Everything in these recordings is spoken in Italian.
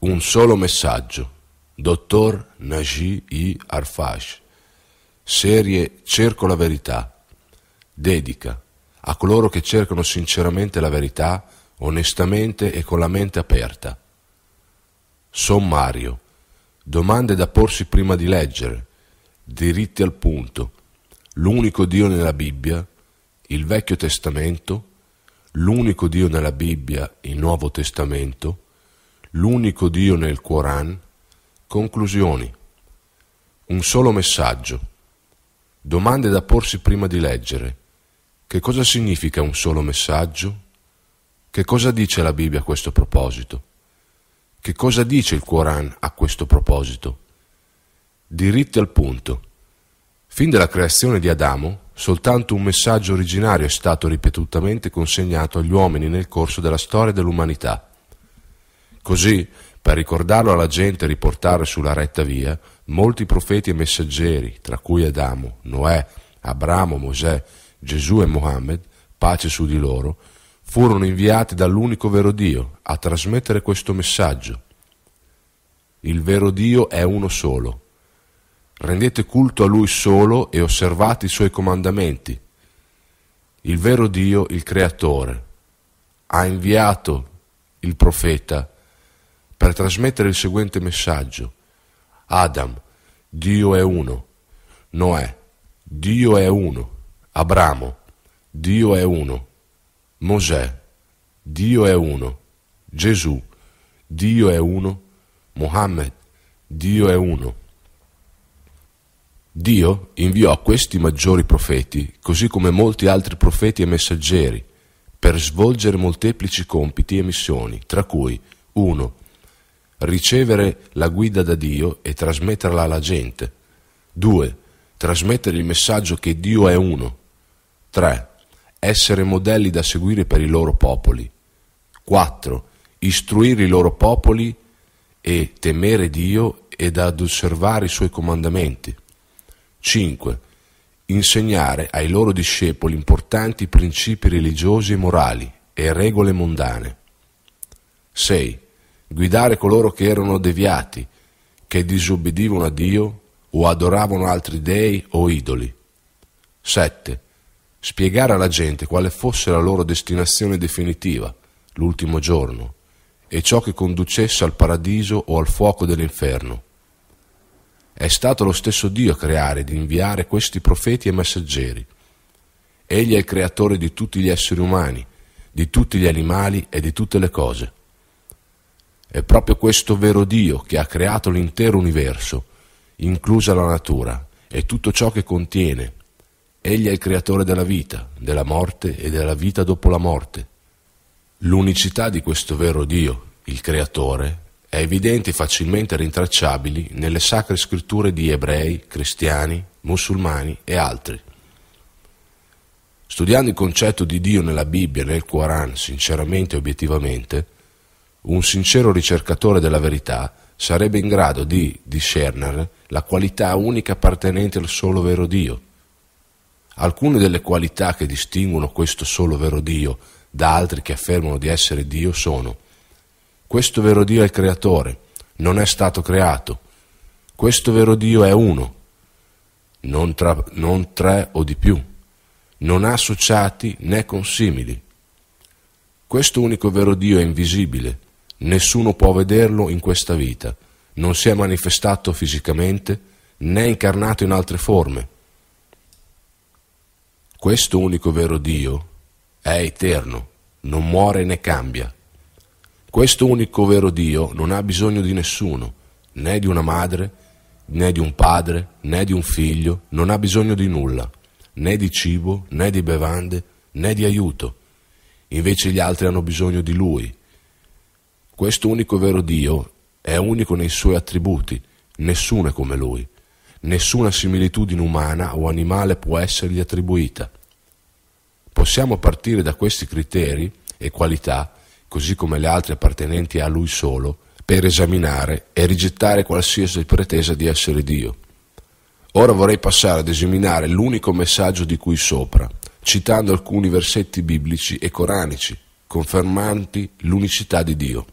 un solo messaggio. Dottor Naji I. Arfash. Serie Cerco la verità. Dedica a coloro che cercano sinceramente la verità, onestamente e con la mente aperta. Sommario. Domande da porsi prima di leggere. Diritti al punto. L'unico Dio nella Bibbia. Il Vecchio Testamento. L'unico Dio nella Bibbia, il Nuovo Testamento L'unico Dio nel Coran? Conclusioni. Un solo messaggio. Domande da porsi prima di leggere. Che cosa significa un solo messaggio? Che cosa dice la Bibbia a questo proposito? Che cosa dice il Coran a questo proposito? Diritti al punto. Fin dalla creazione di Adamo, soltanto un messaggio originario è stato ripetutamente consegnato agli uomini nel corso della storia dell'umanità. Così, per ricordarlo alla gente e riportare sulla retta via, molti profeti e messaggeri, tra cui Adamo, Noè, Abramo, Mosè, Gesù e Mohammed, pace su di loro, furono inviati dall'unico vero Dio a trasmettere questo messaggio. Il vero Dio è uno solo. Rendete culto a Lui solo e osservate i Suoi comandamenti. Il vero Dio, il Creatore, ha inviato il profeta per trasmettere il seguente messaggio. Adam, Dio è uno. Noè, Dio è uno. Abramo, Dio è uno. Mosè, Dio è uno. Gesù, Dio è uno. Mohammed, Dio è uno. Dio inviò questi maggiori profeti, così come molti altri profeti e messaggeri, per svolgere molteplici compiti e missioni, tra cui 1 ricevere la guida da Dio e trasmetterla alla gente. 2. Trasmettere il messaggio che Dio è uno. 3. Essere modelli da seguire per i loro popoli. 4. Istruire i loro popoli e temere Dio ed ad osservare i suoi comandamenti. 5. Insegnare ai loro discepoli importanti principi religiosi e morali e regole mondane. 6 guidare coloro che erano deviati, che disobbedivano a Dio o adoravano altri dei o idoli. 7. Spiegare alla gente quale fosse la loro destinazione definitiva, l'ultimo giorno, e ciò che conducesse al paradiso o al fuoco dell'inferno. È stato lo stesso Dio a creare ed inviare questi profeti e messaggeri. Egli è il creatore di tutti gli esseri umani, di tutti gli animali e di tutte le cose. È proprio questo vero Dio che ha creato l'intero universo, inclusa la natura e tutto ciò che contiene. Egli è il creatore della vita, della morte e della vita dopo la morte. L'unicità di questo vero Dio, il creatore, è evidente e facilmente rintracciabile nelle sacre scritture di ebrei, cristiani, musulmani e altri. Studiando il concetto di Dio nella Bibbia e nel Quran sinceramente e obiettivamente, un sincero ricercatore della verità sarebbe in grado di discernere la qualità unica appartenente al solo vero Dio. Alcune delle qualità che distinguono questo solo vero Dio da altri che affermano di essere Dio sono questo vero Dio è il creatore, non è stato creato, questo vero Dio è uno, non, tra, non tre o di più, non ha associati né consimili. Questo unico vero Dio è invisibile, Nessuno può vederlo in questa vita. Non si è manifestato fisicamente né incarnato in altre forme. Questo unico vero Dio è eterno, non muore né cambia. Questo unico vero Dio non ha bisogno di nessuno, né di una madre, né di un padre, né di un figlio, non ha bisogno di nulla, né di cibo, né di bevande, né di aiuto. Invece gli altri hanno bisogno di Lui, questo unico vero Dio è unico nei suoi attributi, nessuno è come lui, nessuna similitudine umana o animale può essergli attribuita. Possiamo partire da questi criteri e qualità, così come le altre appartenenti a lui solo, per esaminare e rigettare qualsiasi pretesa di essere Dio. Ora vorrei passare ad esaminare l'unico messaggio di cui sopra, citando alcuni versetti biblici e coranici, confermanti l'unicità di Dio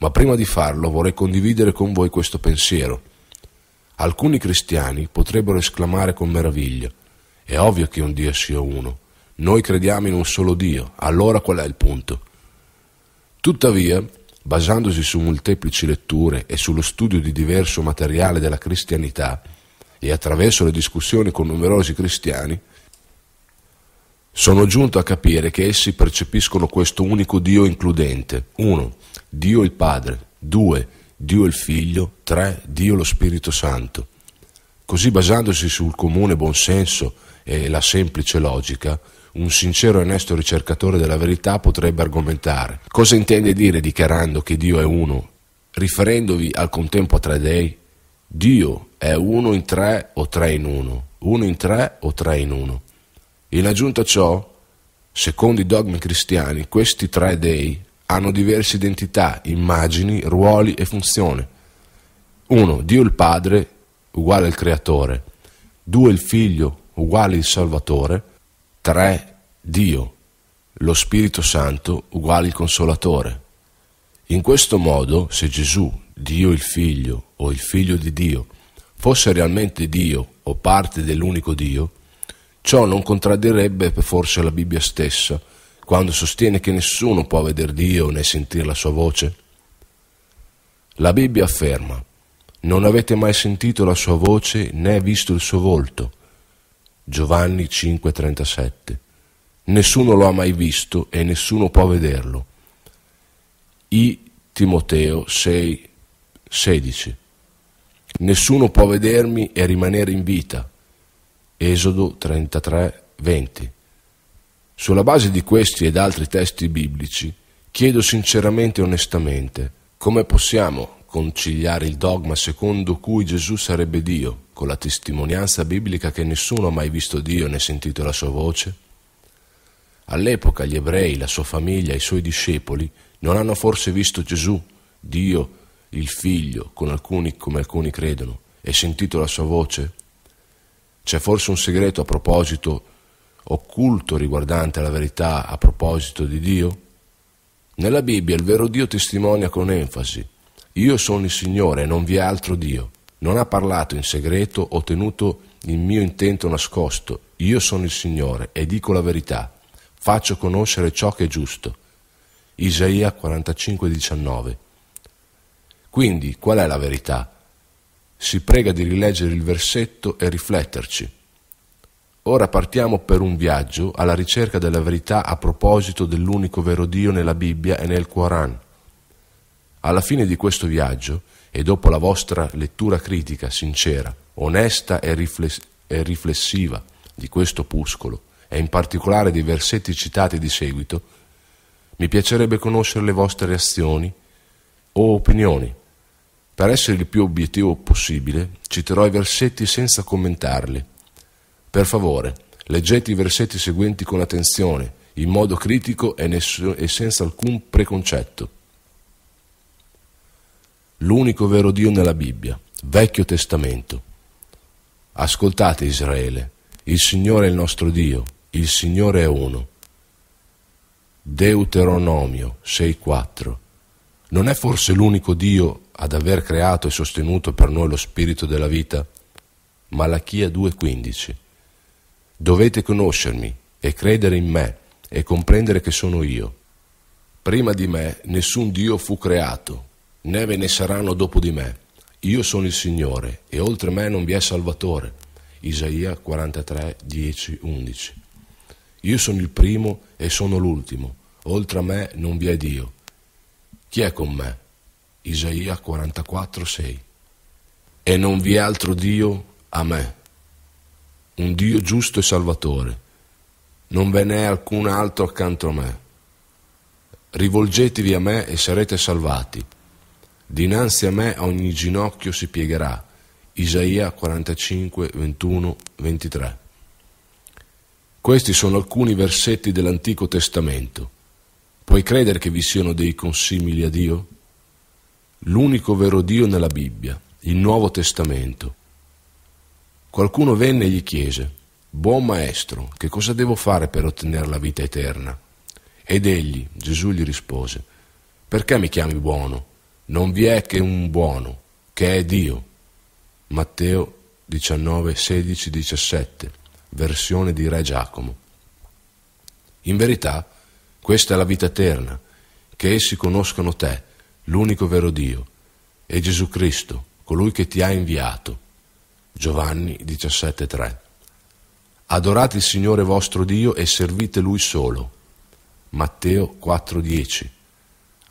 ma prima di farlo vorrei condividere con voi questo pensiero. Alcuni cristiani potrebbero esclamare con meraviglia, è ovvio che un Dio sia uno, noi crediamo in un solo Dio, allora qual è il punto? Tuttavia, basandosi su molteplici letture e sullo studio di diverso materiale della cristianità e attraverso le discussioni con numerosi cristiani, sono giunto a capire che essi percepiscono questo unico Dio includente. 1. Dio il Padre. 2. Dio il Figlio. 3. Dio lo Spirito Santo. Così basandosi sul comune buonsenso e la semplice logica, un sincero e onesto ricercatore della verità potrebbe argomentare. Cosa intende dire dichiarando che Dio è uno, riferendovi al contempo a tre dei? Dio è uno in tre o tre in uno, uno in tre o tre in uno. In aggiunta a ciò, secondo i dogmi cristiani, questi tre dei hanno diverse identità, immagini, ruoli e funzioni. 1. Dio il Padre, uguale al Creatore. 2. Il Figlio, uguale il Salvatore. 3. Dio, lo Spirito Santo, uguale il Consolatore. In questo modo, se Gesù, Dio il Figlio o il Figlio di Dio, fosse realmente Dio o parte dell'unico Dio, Ciò non contraddirebbe forse la Bibbia stessa, quando sostiene che nessuno può vedere Dio né sentire la sua voce? La Bibbia afferma, non avete mai sentito la sua voce né visto il suo volto. Giovanni 5:37. Nessuno lo ha mai visto e nessuno può vederlo. I Timoteo 6:16. Nessuno può vedermi e rimanere in vita Esodo 33, 20. Sulla base di questi ed altri testi biblici, chiedo sinceramente e onestamente come possiamo conciliare il dogma secondo cui Gesù sarebbe Dio con la testimonianza biblica che nessuno ha mai visto Dio né sentito la sua voce? All'epoca gli ebrei, la sua famiglia, i suoi discepoli non hanno forse visto Gesù, Dio, il Figlio, con alcuni come alcuni credono, e sentito la sua voce? C'è forse un segreto a proposito occulto riguardante la verità a proposito di Dio? Nella Bibbia il vero Dio testimonia con enfasi, io sono il Signore e non vi è altro Dio, non ha parlato in segreto o tenuto il mio intento nascosto, io sono il Signore e dico la verità, faccio conoscere ciò che è giusto. Isaia 45,19 Quindi qual è la verità? si prega di rileggere il versetto e rifletterci. Ora partiamo per un viaggio alla ricerca della verità a proposito dell'unico vero Dio nella Bibbia e nel Quran. Alla fine di questo viaggio, e dopo la vostra lettura critica, sincera, onesta e, rifless- e riflessiva di questo opuscolo, e in particolare dei versetti citati di seguito, mi piacerebbe conoscere le vostre reazioni o opinioni per essere il più obiettivo possibile, citerò i versetti senza commentarli. Per favore, leggete i versetti seguenti con attenzione, in modo critico e, ness- e senza alcun preconcetto. L'unico vero Dio nella Bibbia, Vecchio Testamento. Ascoltate Israele, il Signore è il nostro Dio, il Signore è uno. Deuteronomio 6.4 non è forse l'unico Dio ad aver creato e sostenuto per noi lo spirito della vita? Malachia 2,15 Dovete conoscermi e credere in me e comprendere che sono io. Prima di me nessun Dio fu creato, né ve ne saranno dopo di me. Io sono il Signore e oltre me non vi è Salvatore. Isaia 43, 10, 11. Io sono il primo e sono l'ultimo, oltre a me non vi è Dio. Chi è con me? Isaia 44, 6. E non vi è altro Dio a me, un Dio giusto e salvatore. Non ve n'è alcun altro accanto a me. Rivolgetevi a me e sarete salvati. Dinanzi a me ogni ginocchio si piegherà. Isaia 45, 21, 23. Questi sono alcuni versetti dell'Antico Testamento Puoi credere che vi siano dei consimili a Dio? L'unico vero Dio nella Bibbia, il Nuovo Testamento. Qualcuno venne e gli chiese, Buon Maestro, che cosa devo fare per ottenere la vita eterna? Ed egli, Gesù gli rispose, Perché mi chiami buono? Non vi è che un buono, che è Dio. Matteo 19, 16, 17, versione di Re Giacomo. In verità, questa è la vita eterna, che essi conoscano te, l'unico vero Dio, e Gesù Cristo, colui che ti ha inviato. Giovanni 17:3. Adorate il Signore vostro Dio e servite Lui solo. Matteo 4:10.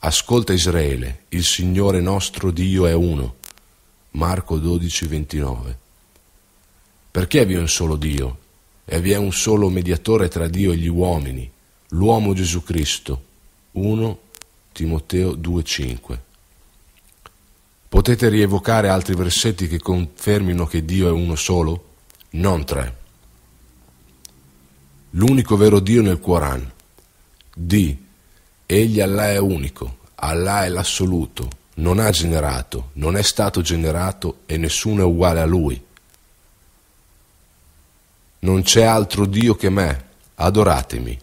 Ascolta Israele, il Signore nostro Dio è uno. Marco 12:29. Perché vi è un solo Dio? E vi è un solo mediatore tra Dio e gli uomini, l'uomo Gesù Cristo, 1 Timoteo 2,5. Potete rievocare altri versetti che confermino che Dio è uno solo? Non tre. L'unico vero Dio nel Quran. Di, Egli Allah è unico, Allah è l'assoluto, non ha generato, non è stato generato e nessuno è uguale a lui. Non c'è altro Dio che me, adoratemi.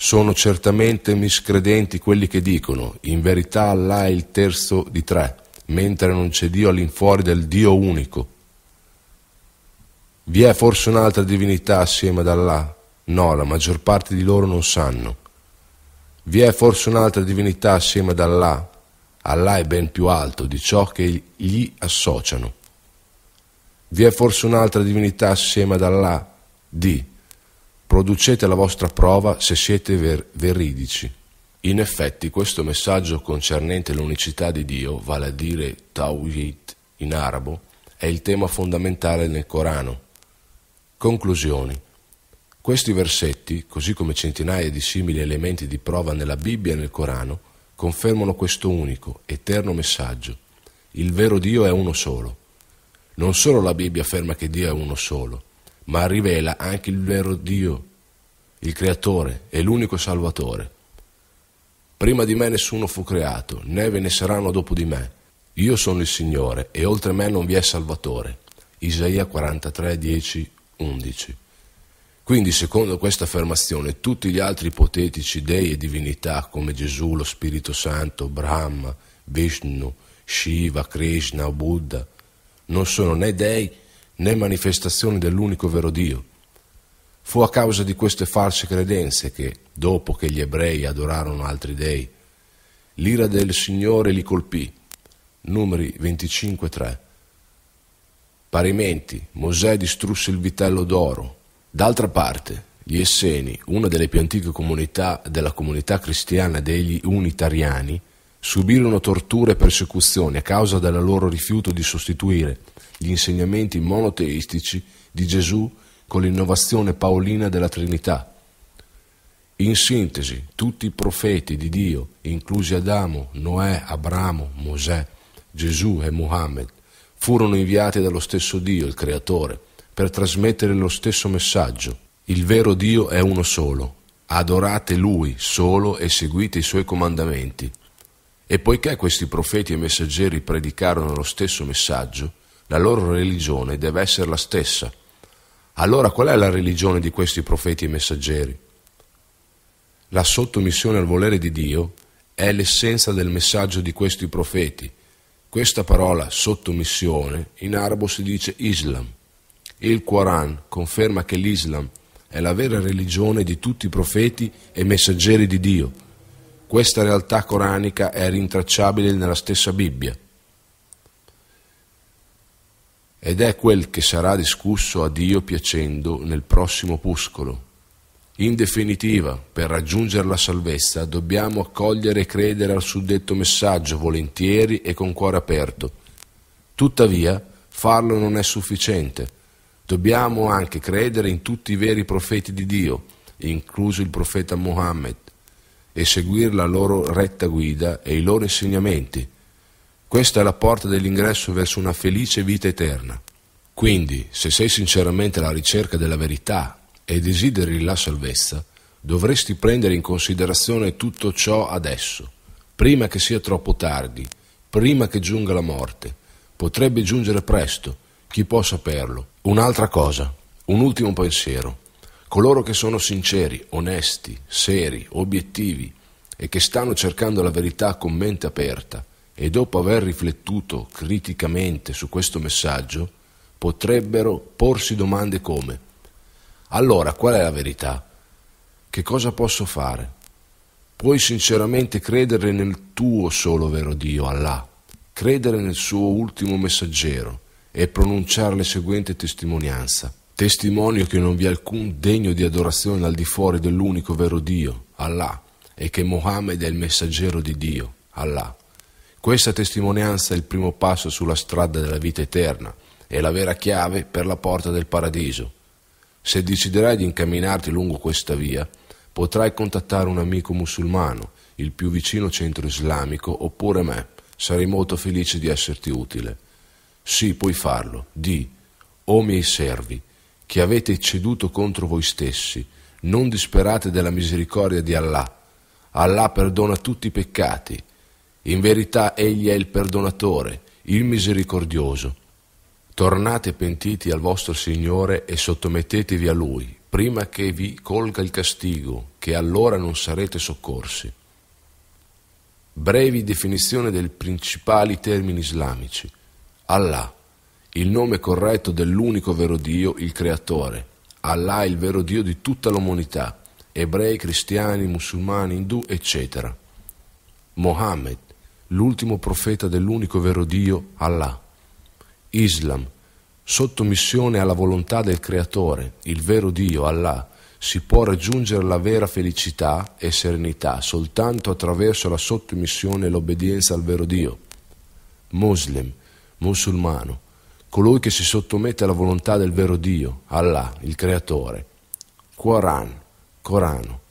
Sono certamente miscredenti quelli che dicono, in verità Allah è il terzo di tre, mentre non c'è Dio all'infuori del Dio unico. Vi è forse un'altra divinità assieme ad Allah? No, la maggior parte di loro non sanno. Vi è forse un'altra divinità assieme ad Allah? Allah è ben più alto di ciò che gli associano. Vi è forse un'altra divinità assieme ad Allah? Di. Producete la vostra prova se siete ver- veridici. In effetti questo messaggio concernente l'unicità di Dio, vale a dire Tawhid in arabo, è il tema fondamentale nel Corano. Conclusioni. Questi versetti, così come centinaia di simili elementi di prova nella Bibbia e nel Corano, confermano questo unico, eterno messaggio. Il vero Dio è uno solo. Non solo la Bibbia afferma che Dio è uno solo, ma rivela anche il vero Dio, il Creatore e l'unico Salvatore. Prima di me nessuno fu creato, né ve ne saranno dopo di me. Io sono il Signore e oltre me non vi è Salvatore. Isaia 43, 10, 11. Quindi, secondo questa affermazione, tutti gli altri ipotetici dei e divinità, come Gesù, lo Spirito Santo, Brahma, Vishnu, Shiva, Krishna, o Buddha, non sono né dei né né manifestazione dell'unico vero Dio. Fu a causa di queste false credenze che, dopo che gli ebrei adorarono altri dei, l'ira del Signore li colpì. Numeri 25.3. Parimenti, Mosè distrusse il vitello d'oro. D'altra parte, gli Esseni, una delle più antiche comunità della comunità cristiana degli Unitariani, subirono torture e persecuzioni a causa del loro rifiuto di sostituire gli insegnamenti monoteistici di Gesù con l'innovazione paolina della Trinità. In sintesi, tutti i profeti di Dio, inclusi Adamo, Noè, Abramo, Mosè, Gesù e Muhammad, furono inviati dallo stesso Dio, il Creatore, per trasmettere lo stesso messaggio. Il vero Dio è uno solo. Adorate Lui solo e seguite i Suoi comandamenti. E poiché questi profeti e messaggeri predicarono lo stesso messaggio, la loro religione deve essere la stessa. Allora qual è la religione di questi profeti e messaggeri? La sottomissione al volere di Dio è l'essenza del messaggio di questi profeti. Questa parola sottomissione in arabo si dice Islam. Il Quran conferma che l'Islam è la vera religione di tutti i profeti e messaggeri di Dio. Questa realtà coranica è rintracciabile nella stessa Bibbia ed è quel che sarà discusso a Dio piacendo nel prossimo opuscolo. In definitiva, per raggiungere la salvezza dobbiamo accogliere e credere al suddetto messaggio volentieri e con cuore aperto. Tuttavia, farlo non è sufficiente. Dobbiamo anche credere in tutti i veri profeti di Dio, incluso il profeta Mohammed, e seguire la loro retta guida e i loro insegnamenti questa è la porta dell'ingresso verso una felice vita eterna. Quindi, se sei sinceramente alla ricerca della verità e desideri la salvezza, dovresti prendere in considerazione tutto ciò adesso, prima che sia troppo tardi, prima che giunga la morte. Potrebbe giungere presto, chi può saperlo? Un'altra cosa, un ultimo pensiero. Coloro che sono sinceri, onesti, seri, obiettivi e che stanno cercando la verità con mente aperta, e dopo aver riflettuto criticamente su questo messaggio, potrebbero porsi domande come allora qual è la verità? Che cosa posso fare? Puoi sinceramente credere nel tuo solo vero Dio, Allah, credere nel suo ultimo messaggero e pronunciare la seguente testimonianza. Testimonio che non vi è alcun degno di adorazione al di fuori dell'unico vero Dio, Allah, e che Mohammed è il messaggero di Dio, Allah questa testimonianza è il primo passo sulla strada della vita eterna, e la vera chiave per la porta del paradiso. Se deciderai di incamminarti lungo questa via, potrai contattare un amico musulmano, il più vicino centro islamico, oppure me. Sarei molto felice di esserti utile. Sì, puoi farlo. Di, o miei servi, che avete ceduto contro voi stessi, non disperate della misericordia di Allah. Allah perdona tutti i peccati in verità egli è il perdonatore, il misericordioso. Tornate pentiti al vostro Signore e sottomettetevi a Lui, prima che vi colga il castigo, che allora non sarete soccorsi. Brevi definizioni dei principali termini islamici. Allah, il nome corretto dell'unico vero Dio, il Creatore. Allah è il vero Dio di tutta l'umanità, ebrei, cristiani, musulmani, indù, eccetera. Mohammed, l'ultimo profeta dell'unico vero Dio, Allah. Islam, sottomissione alla volontà del Creatore, il vero Dio, Allah, si può raggiungere la vera felicità e serenità soltanto attraverso la sottomissione e l'obbedienza al vero Dio. Muslim, musulmano, colui che si sottomette alla volontà del vero Dio, Allah, il Creatore. Quran, Corano